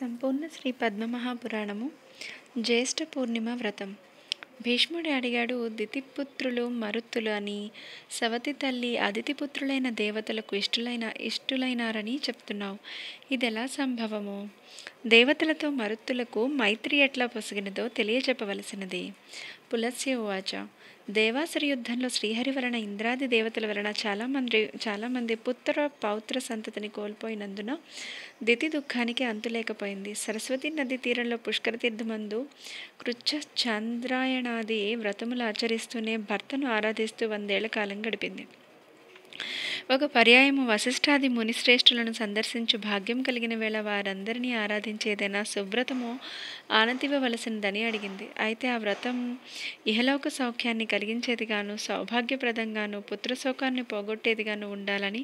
సంపూర్ణ శ్రీ పద్మమహాపురాణము జ్యేష్ఠ పూర్ణిమ వ్రతం భీష్ముడు అడిగాడు దితిపుత్రులు మరుత్తులు అని సవతి తల్లి అతిథిపుత్రులైన దేవతలకు ఇష్టలైన ఇష్టులైనారని చెప్తున్నావు ఇది ఎలా సంభవము దేవతలతో మరుత్తులకు మైత్రి ఎట్లా పొసిగినదో తెలియజెప్పవలసినది పులస్య ఉవాచ దేవాసుర యుద్ధంలో శ్రీహరి వలన ఇంద్రాది దేవతల వలన చాలామంది చాలామంది పుత్ర పౌత్ర సంతతిని కోల్పోయినందున దితి దుఃఖానికి అంతు లేకపోయింది సరస్వతి నది తీరంలో పుష్కర తీర్థమందు కృచ్ఛ చాంద్రాయణాది వ్రతములు ఆచరిస్తూనే భర్తను ఆరాధిస్తూ వందేళ్ల కాలం గడిపింది ఒక పర్యాయము వశిష్ఠాది మునిశ్రేష్ఠులను సందర్శించు భాగ్యం కలిగిన వేళ వారందరినీ ఆరాధించేదైనా సువ్రతము ఆనందివ్వవలసినదని అడిగింది అయితే ఆ వ్రతం ఇహలోక సౌఖ్యాన్ని కలిగించేదిగాను సౌభాగ్యప్రదంగాను పుత్రశోకాన్ని పోగొట్టేదిగాను ఉండాలని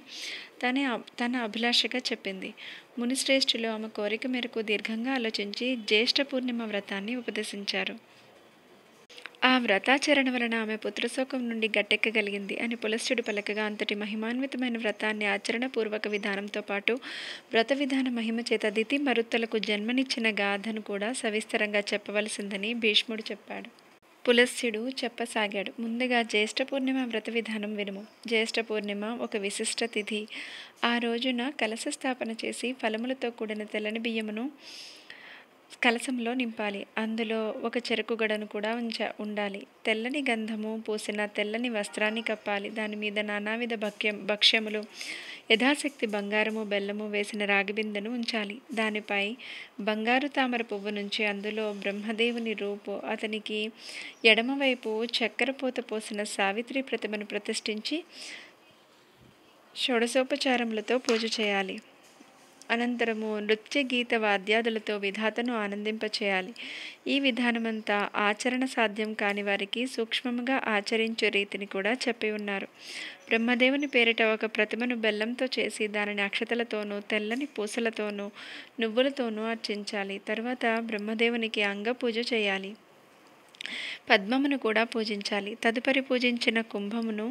తనే తన అభిలాషగా చెప్పింది మునిశ్రేష్ఠులు ఆమె కోరిక మేరకు దీర్ఘంగా ఆలోచించి జ్యేష్ఠ పూర్ణిమ వ్రతాన్ని ఉపదేశించారు ఆ వ్రతాచరణ వలన ఆమె పుత్రశోకం నుండి గట్టెక్కగలిగింది అని పులస్యుడు పలకగా అంతటి మహిమాన్వితమైన వ్రతాన్ని ఆచరణపూర్వక విధానంతో పాటు వ్రత విధాన మహిమ చేత దితి మరుత్తలకు జన్మనిచ్చిన గాథను కూడా సవిస్తరంగా చెప్పవలసిందని భీష్ముడు చెప్పాడు పులస్యుడు చెప్పసాగాడు ముందుగా జ్యేష్ఠ పూర్ణిమ వ్రత విధానం వినుము జ్యేష్ఠ పూర్ణిమ ఒక విశిష్ట తిథి ఆ రోజున కలశ స్థాపన చేసి ఫలములతో కూడిన తెల్లని బియ్యమును కలసంలో నింపాలి అందులో ఒక చెరుకు గడను కూడా ఉంచ ఉండాలి తెల్లని గంధము పూసిన తెల్లని వస్త్రాన్ని కప్పాలి దాని మీద నానావిధ భక్ష్యం భక్ష్యములు యథాశక్తి బంగారము బెల్లము వేసిన రాగి బిందెను ఉంచాలి దానిపై బంగారు తామర పువ్వు నుంచి అందులో బ్రహ్మదేవుని రూపు అతనికి ఎడమవైపు చక్కెరపూత పోసిన సావిత్రి ప్రతిమను ప్రతిష్ఠించి షోడసోపచారములతో పూజ చేయాలి అనంతరము నృత్య గీత వాద్యాదులతో విధాతను ఆనందింపచేయాలి ఈ విధానమంతా ఆచరణ సాధ్యం కాని వారికి సూక్ష్మంగా ఆచరించే రీతిని కూడా చెప్పి ఉన్నారు బ్రహ్మదేవుని పేరిట ఒక ప్రతిమను బెల్లంతో చేసి దానిని అక్షతలతోనూ తెల్లని పూసలతోనూ నువ్వులతోనూ అర్చించాలి తర్వాత బ్రహ్మదేవునికి అంగ పూజ చేయాలి పద్మమును కూడా పూజించాలి తదుపరి పూజించిన కుంభమును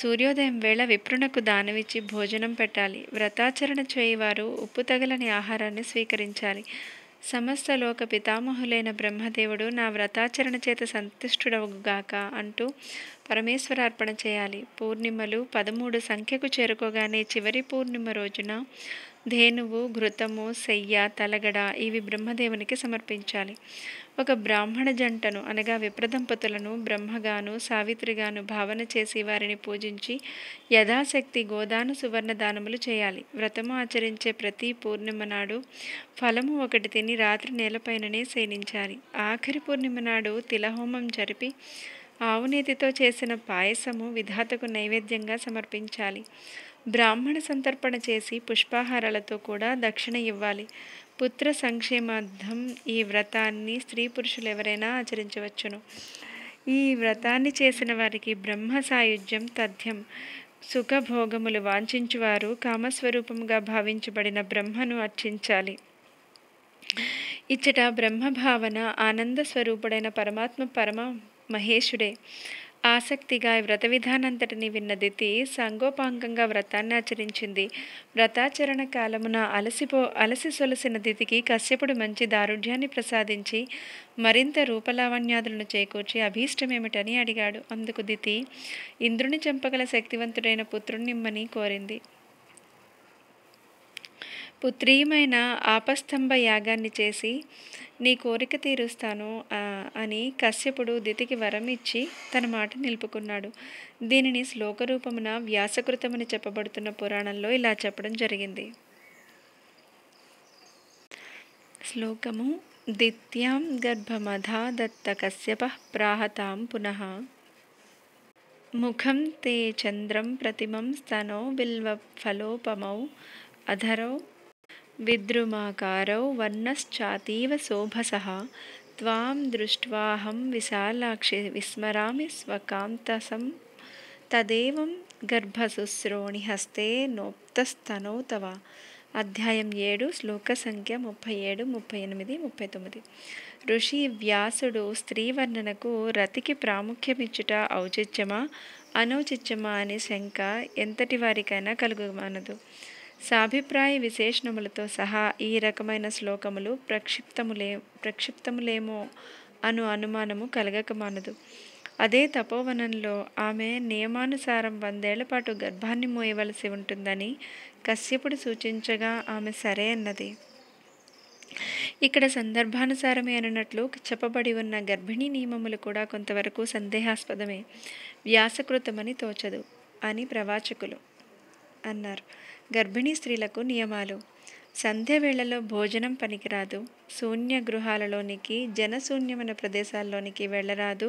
సూర్యోదయం వేళ విప్రునకు దానవిచ్చి భోజనం పెట్టాలి వ్రతాచరణ చేయవారు ఉప్పు తగలని ఆహారాన్ని స్వీకరించాలి సమస్త లోక పితామహులైన బ్రహ్మదేవుడు నా వ్రతాచరణ చేత సంతుష్టుడవుగాక అంటూ పరమేశ్వరార్పణ చేయాలి పూర్ణిమలు పదమూడు సంఖ్యకు చేరుకోగానే చివరి పూర్ణిమ రోజున ధేనువు ఘృతము శయ్య తలగడ ఇవి బ్రహ్మదేవునికి సమర్పించాలి ఒక బ్రాహ్మణ జంటను అనగా విప్రదంపతులను బ్రహ్మగాను సావిత్రిగాను భావన చేసి వారిని పూజించి యథాశక్తి గోదాను సువర్ణ దానములు చేయాలి వ్రతము ఆచరించే ప్రతి పూర్ణిమ నాడు ఫలము ఒకటి తిని రాత్రి నేలపైననే శయనించాలి ఆఖరి పూర్ణిమ నాడు తిలహోమం జరిపి ఆవునీతితో చేసిన పాయసము విధాతకు నైవేద్యంగా సమర్పించాలి బ్రాహ్మణ సంతర్పణ చేసి పుష్పాహారాలతో కూడా దక్షిణ ఇవ్వాలి పుత్ర సంక్షేమార్థం ఈ వ్రతాన్ని స్త్రీ పురుషులు ఎవరైనా ఆచరించవచ్చును ఈ వ్రతాన్ని చేసిన వారికి బ్రహ్మ సాయుధ్యం తథ్యం సుఖభోగములు వాంఛించువారు కామస్వరూపముగా భావించబడిన బ్రహ్మను అర్చించాలి ఇచ్చట బ్రహ్మ భావన ఆనంద స్వరూపుడైన పరమాత్మ పరమ మహేశుడే ఆసక్తిగా వ్రత విధానంతటిని విన్న దితి సంగోపాంగంగా వ్రతాన్ని ఆచరించింది వ్రతాచరణ కాలమున అలసిపో అలసి సొలసిన దితికి కశ్యపుడు మంచి దారుఢ్యాన్ని ప్రసాదించి మరింత రూపలావణ్యాదులను చేకూర్చి అభీష్టమేమిటని అడిగాడు అందుకు దితి ఇంద్రుని చంపగల శక్తివంతుడైన పుత్రుణ్ణిమ్మని కోరింది పుత్రీయమైన ఆపస్తంభ యాగాన్ని చేసి నీ కోరిక తీరుస్తాను అని కశ్యపుడు దితికి వరం ఇచ్చి తన మాట నిలుపుకున్నాడు దీనిని శ్లోకరూపమున వ్యాసకృతమని చెప్పబడుతున్న పురాణంలో ఇలా చెప్పడం జరిగింది శ్లోకము దిత్యాం గర్భమధా దత్త కశ్యప ప్రాహతాం పునః ముఖం తే చంద్రం ప్రతిమం స్తనో బిల్వ ఫలోపమౌ అధరౌ विद्रुमाकारौ वर्णश्चातीव शोभसः त्वां दृष्ट्वाहं विशालाक्षि विस्मरामि स्वकान्तसं తదేవం గర్భశుశ్రోణి హస్తే నోప్తస్తనౌ తవ అధ్యాయం ఏడు శ్లోక సంఖ్య ముప్పై ఏడు ముప్పై ఎనిమిది ముప్పై తొమ్మిది ఋషి వ్యాసుడు స్త్రీ వర్ణనకు రతికి ప్రాముఖ్యమిచ్చుట ఔచిత్యమా అనౌచిత్యమా అనే శంక ఎంతటి వారికైనా కలుగుమానదు సాభిప్రాయ విశేషణములతో సహా ఈ రకమైన శ్లోకములు ప్రక్షిప్తములే ప్రక్షిప్తములేమో అను అనుమానము కలగకమానదు అదే తపోవనంలో ఆమె నియమానుసారం వందేళ్ల పాటు గర్భాన్ని మోయవలసి ఉంటుందని కశ్యపుడు సూచించగా ఆమె సరే అన్నది ఇక్కడ సందర్భానుసారమే అనున్నట్లు చెప్పబడి ఉన్న గర్భిణీ నియమములు కూడా కొంతవరకు సందేహాస్పదమే వ్యాసకృతమని తోచదు అని ప్రవాచకులు అన్నారు గర్భిణీ స్త్రీలకు నియమాలు సంధ్య వేళలో భోజనం పనికిరాదు శూన్య గృహాలలోనికి జనశూన్యమైన ప్రదేశాల్లోనికి వెళ్ళరాదు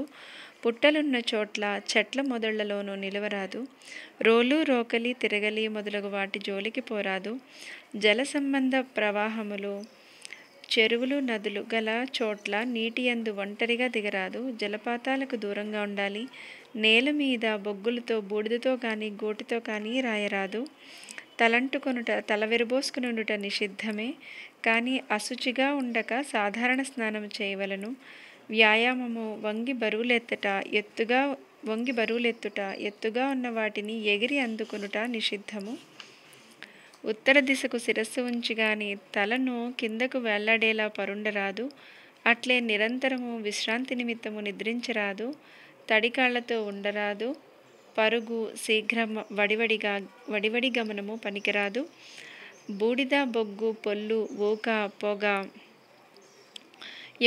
పుట్టలున్న చోట్ల చెట్ల మొదళ్లలోనూ నిలవరాదు రోలు రోకలి తిరగలి మొదలగు వాటి జోలికి పోరాదు జల సంబంధ ప్రవాహములు చెరువులు నదులు గల చోట్ల నీటి అందు ఒంటరిగా దిగరాదు జలపాతాలకు దూరంగా ఉండాలి నేల మీద బొగ్గులతో బూడిదతో కానీ గోటితో కానీ రాయరాదు తలంటుకొనుట తలవెరబోసుకునుట నిషిద్ధమే కానీ అశుచిగా ఉండక సాధారణ స్నానం చేయవలను వ్యాయామము వంగి బరువులెత్తట ఎత్తుగా వంగి బరువులెత్తుట ఎత్తుగా ఉన్న వాటిని ఎగిరి అందుకునుట నిషిద్ధము ఉత్తర దిశకు శిరస్సు ఉంచి గాని తలను కిందకు వెళ్లాడేలా పరుండరాదు అట్లే నిరంతరము విశ్రాంతి నిమిత్తము నిద్రించరాదు తడికాళ్లతో ఉండరాదు పరుగు శీఘ్రం వడివడిగా వడివడి గమనము పనికిరాదు బూడిద బొగ్గు పొల్లు ఊక పొగ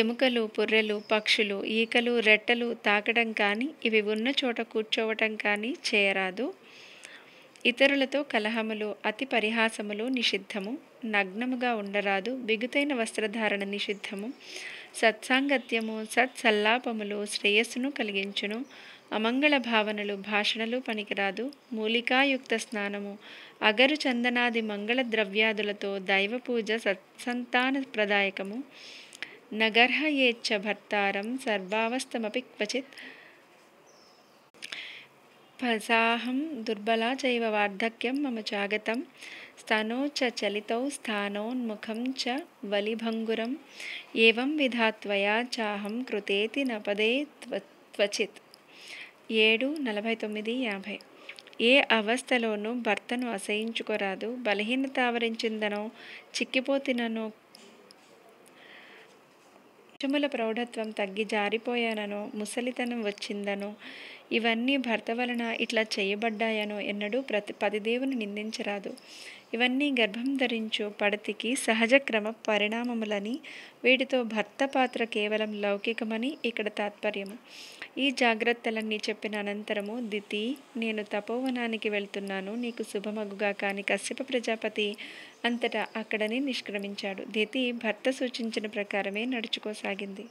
ఎముకలు పుర్రెలు పక్షులు ఈకలు రెట్టలు తాకడం కానీ ఇవి ఉన్న చోట కూర్చోవటం కానీ చేయరాదు ఇతరులతో కలహములు అతి పరిహాసములు నిషిద్ధము నగ్నముగా ఉండరాదు బిగుతైన వస్త్రధారణ నిషిద్ధము సత్సాంగత్యము సత్సల్లాపములు శ్రేయస్సును కలిగించును అమంగళ భావనలు భాషణలు పనికిరాదు మూలికాయుక్త స్నానము అగరు చందనాది మంగళ ద్రవ్యాదులతో దైవ పూజ సత్సంతాన ప్రదాయకము నగర్హయేచ్ఛ భర్తారం సర్వావస్థమపి క్వచిత్ ఫసాహం దుర్బలా చైవ వార్ధక్యం మమ చాగతం स्तनो చ చలితౌ స్థానోన్ముఖం చ వలిభంగురం एवं विधात्वया చాహం కృతేతి నపదే త్వచిత్ ఏడు నలభై తొమ్మిది యాభై ఏ అవస్థలోనూ భర్తను అసహించుకోరాదు బలహీనత ఆవరించిందనో చిక్కిపోతిననో చుముల ప్రౌఢత్వం తగ్గి జారిపోయాననో ముసలితనం వచ్చిందనో ఇవన్నీ భర్త వలన ఇట్లా చేయబడ్డాయనో ఎన్నడూ ప్రతి పదిదేవుని నిందించరాదు ఇవన్నీ గర్భం ధరించు పడతికి సహజ క్రమ పరిణామములని వీటితో భర్త పాత్ర కేవలం లౌకికమని ఇక్కడ తాత్పర్యము ఈ జాగ్రత్తలన్నీ చెప్పిన అనంతరము దితి నేను తపోవనానికి వెళ్తున్నాను నీకు శుభమగుగా కాని కశ్యప ప్రజాపతి అంతటా అక్కడని నిష్క్రమించాడు దితి భర్త సూచించిన ప్రకారమే నడుచుకోసాగింది